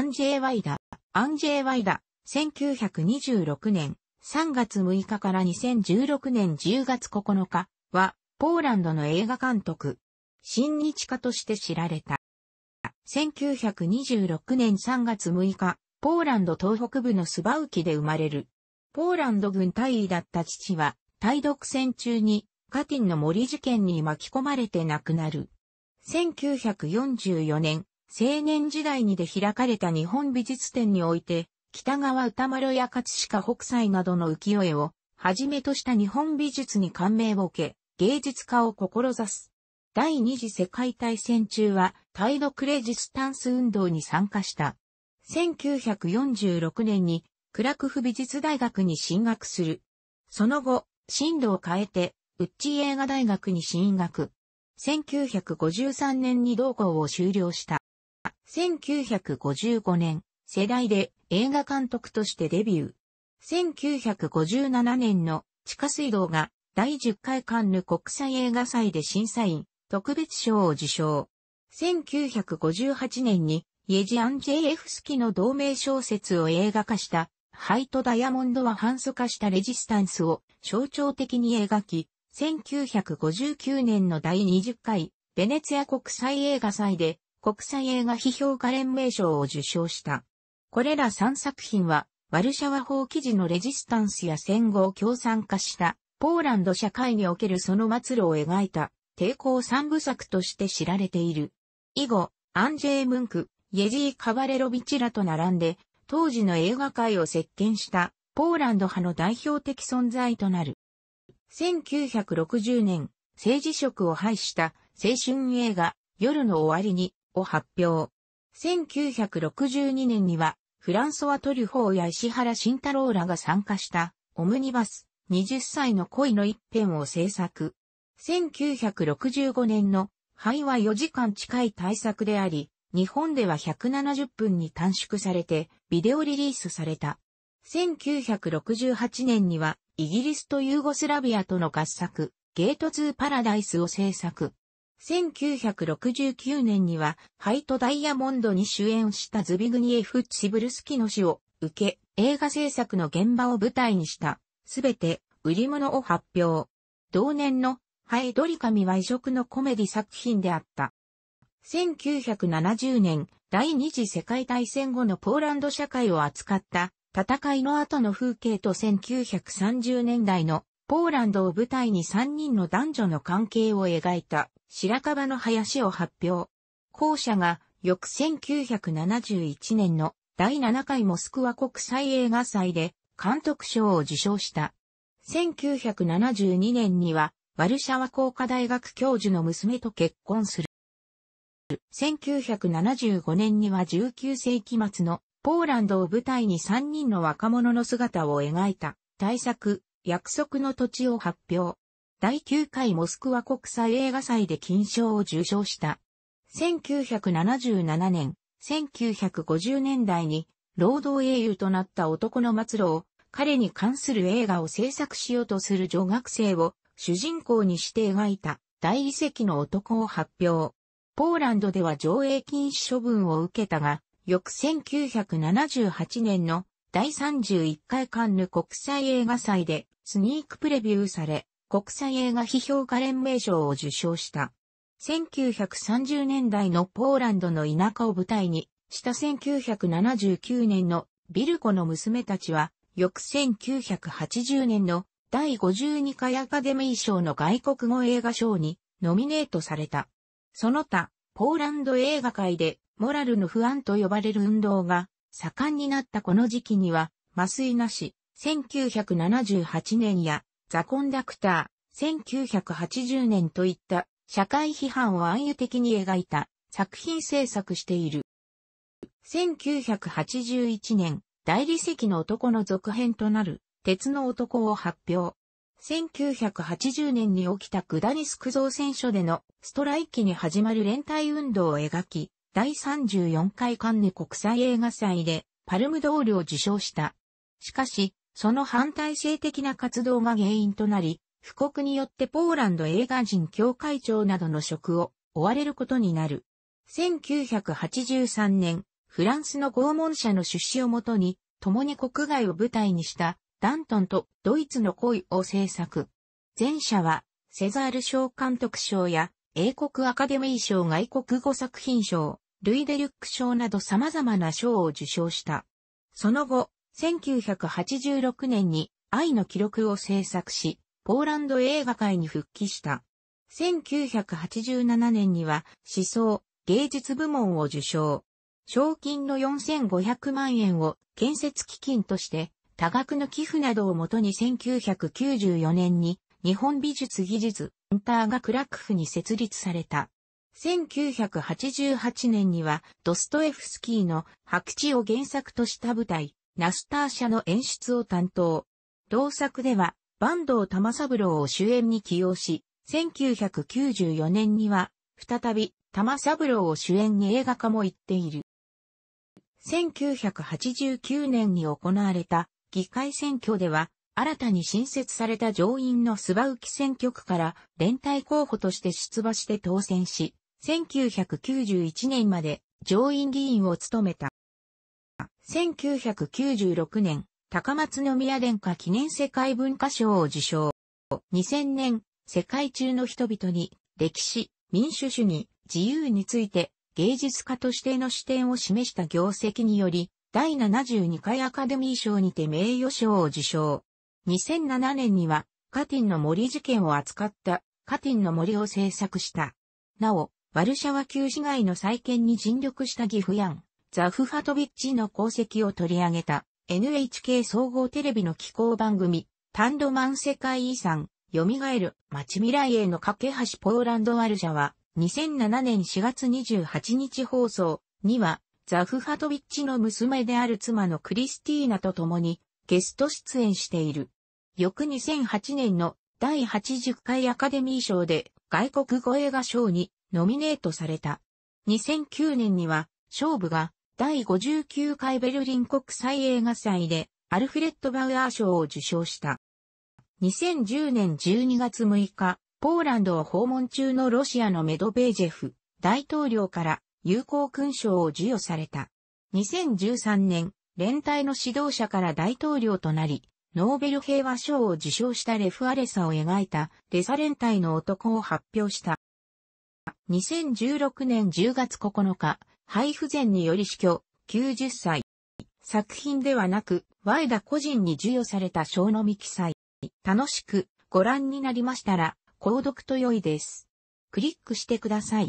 アンジェイ・ワイダ。アンジェイ・ワイダ、1926年3月6日から2016年10月9日は、ポーランドの映画監督、新日家として知られた。1926年3月6日、ポーランド東北部のスバウキで生まれる。ポーランド軍大尉だった父は、対独戦中に、カティンの森事件に巻き込まれて亡くなる。1944年、青年時代にで開かれた日本美術展において、北川歌丸や葛飾北斎などの浮世絵を、はじめとした日本美術に感銘を受け、芸術家を志す。第二次世界大戦中は、タイドクレジスタンス運動に参加した。1946年に、クラクフ美術大学に進学する。その後、進路を変えて、ウッチ映画大学に進学。1953年に同校を修了した。1955年、世代で映画監督としてデビュー。1957年の地下水道が第10回カンヌ国際映画祭で審査員、特別賞を受賞。1958年にイエジアン・ジェイエフスキの同名小説を映画化したハイト・ダイヤモンドは反素化したレジスタンスを象徴的に描き、1959年の第20回ベネツィア国際映画祭で国際映画批評家連盟賞を受賞した。これら3作品は、ワルシャワ法記事のレジスタンスや戦後を共産化したポーランド社会におけるその末路を描いた抵抗三部作として知られている。以後、アンジェイ・ムンク、イェジー・カバレロビチラと並んで、当時の映画界を席巻したポーランド派の代表的存在となる。1960年、政治色を排した青春映画、夜の終わりにを発表。1962年には、フランソワ・トリュフォーや石原慎太郎らが参加したオムニバス20歳の恋の一編を制作。1965年の肺は4時間近い対策であり、日本では170分に短縮されてビデオリリースされた。1968年にはイギリスとユーゴスラビアとの合作、ゲート2パラダイスを制作。1969年には、ハイトダイヤモンドに主演したズビグニエフ・チブルスキの死を受け、映画制作の現場を舞台にした、すべて売り物を発表。同年のハイドリカミは異色のコメディ作品であった。1970年、第二次世界大戦後のポーランド社会を扱った戦いの後の風景と1930年代のポーランドを舞台に3人の男女の関係を描いた白樺の林を発表。後者が翌1971年の第7回モスクワ国際映画祭で監督賞を受賞した。1972年にはワルシャワ工科大学教授の娘と結婚する。1975年には19世紀末のポーランドを舞台に3人の若者の姿を描いた大作約束の土地を発表。第9回モスクワ国際映画祭で金賞を受賞した。1977年、1950年代に労働英雄となった男の末路を彼に関する映画を制作しようとする女学生を主人公にして描いた大理石の男を発表。ポーランドでは上映禁止処分を受けたが、翌1978年の第31回カンヌ国際映画祭でスニークプレビューされ、国際映画批評家連盟賞を受賞した。1930年代のポーランドの田舎を舞台にした1979年のビルコの娘たちは、翌1980年の第52回アカデミー賞の外国語映画賞にノミネートされた。その他、ポーランド映画界でモラルの不安と呼ばれる運動が盛んになったこの時期には、麻酔なし、1978年や、ザ・コンダクター、1980年といった社会批判を暗喩的に描いた作品制作している。1981年、大理石の男の続編となる、鉄の男を発表。1980年に起きたグダニスク造船所でのストライキに始まる連帯運動を描き、第34回カンヌ国際映画祭でパルムドールを受賞した。しかし、その反体制的な活動が原因となり、布告によってポーランド映画人協会長などの職を追われることになる。1983年、フランスの拷問者の出資をもとに、共に国外を舞台にしたダントンとドイツの恋を制作。前者はセザール賞監督賞や英国アカデミー賞外国語作品賞、ルイ・デリュック賞など様々な賞を受賞した。その後、1986年に愛の記録を制作し、ポーランド映画界に復帰した。1987年には思想、芸術部門を受賞。賞金の4500万円を建設基金として多額の寄付などをもとに1994年に日本美術技術インターがクラクフに設立された。1988年にはドストエフスキーの白地を原作とした舞台、ナスター社の演出を担当。同作では、坂東玉三郎を主演に起用し、1994年には、再び玉三郎を主演に映画化も行っている。1989年に行われた議会選挙では、新たに新設された上院のスバウキ選挙区から連帯候補として出馬して当選し、1991年まで上院議員を務めた。1996年、高松宮殿下記念世界文化賞を受賞。2000年、世界中の人々に歴史、民主主義、自由について芸術家としての視点を示した業績により、第72回アカデミー賞にて名誉賞を受賞。2007年には、カティンの森事件を扱った、カティンの森を制作した。なお、ワルシャワ旧市街の再建に尽力したギフヤン、ザフハトビッチの功績を取り上げた、NHK 総合テレビの気候番組、タンドマン世界遺産、蘇る町未来への架け橋ポーランドワルシャワ、2007年4月28日放送には、ザフハトビッチの娘である妻のクリスティーナと共に、ゲスト出演している。翌2008年の第80回アカデミー賞で外国語映画賞にノミネートされた。2009年には、勝負が第59回ベルリン国際映画祭でアルフレッド・バウアー賞を受賞した。2010年12月6日、ポーランドを訪問中のロシアのメドベージェフ大統領から友好勲章を授与された。2013年、連帯の指導者から大統領となり、ノーベル平和賞を受賞したレフアレサを描いたレサ連帯の男を発表した。2016年10月9日、肺不全により死去、90歳。作品ではなく、ワイダ個人に授与された賞のみ記載。楽しくご覧になりましたら、購読と良いです。クリックしてください。